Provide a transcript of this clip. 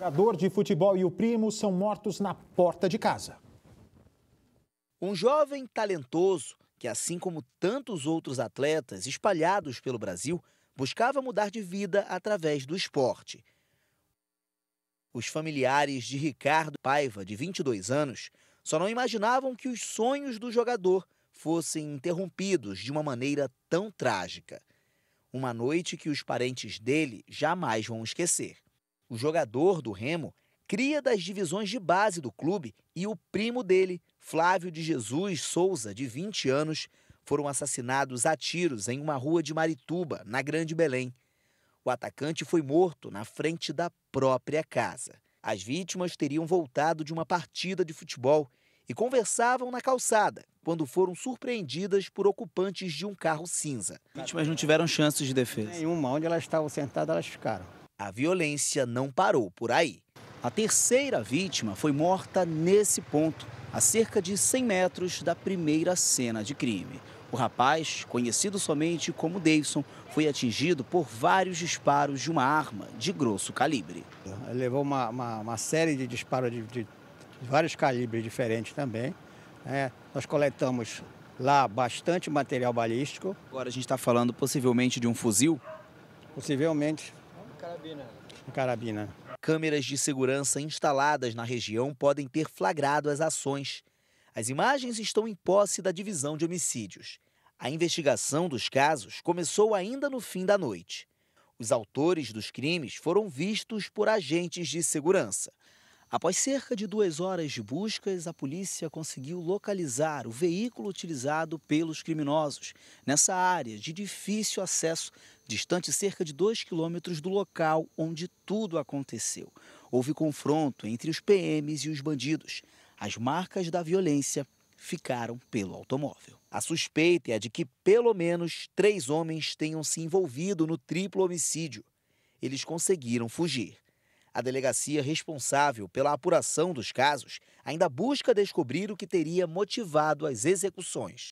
Jogador de futebol e o primo são mortos na porta de casa. Um jovem talentoso que, assim como tantos outros atletas espalhados pelo Brasil, buscava mudar de vida através do esporte. Os familiares de Ricardo Paiva, de 22 anos, só não imaginavam que os sonhos do jogador fossem interrompidos de uma maneira tão trágica. Uma noite que os parentes dele jamais vão esquecer. O jogador do Remo, cria das divisões de base do clube, e o primo dele, Flávio de Jesus Souza, de 20 anos, foram assassinados a tiros em uma rua de Marituba, na Grande Belém. O atacante foi morto na frente da própria casa. As vítimas teriam voltado de uma partida de futebol e conversavam na calçada quando foram surpreendidas por ocupantes de um carro cinza. As vítimas não tiveram chances de defesa. Nenhuma. Onde elas estavam sentadas, elas ficaram a violência não parou por aí. A terceira vítima foi morta nesse ponto, a cerca de 100 metros da primeira cena de crime. O rapaz, conhecido somente como Davidson, foi atingido por vários disparos de uma arma de grosso calibre. Ele levou uma, uma, uma série de disparos de, de, vários calibres diferentes também. Né? nós coletamos lá bastante material balístico. Agora a gente está falando possivelmente de um fuzil? Possivelmente, Carabina. Carabina. Câmeras de segurança instaladas na região podem ter flagrado as ações. As imagens estão em posse da divisão de homicídios. A investigação dos casos começou ainda no fim da noite. Os autores dos crimes foram vistos por agentes de segurança. Após cerca de duas horas de buscas, a polícia conseguiu localizar o veículo utilizado pelos criminosos nessa área de difícil acesso, distante cerca de 2 quilômetros do local onde tudo aconteceu. Houve confronto entre os PMs e os bandidos. As marcas da violência ficaram pelo automóvel. A suspeita é de que pelo menos três homens tenham se envolvido no triplo homicídio. Eles conseguiram fugir a delegacia responsável pela apuração dos casos ainda busca descobrir o que teria motivado as execuções.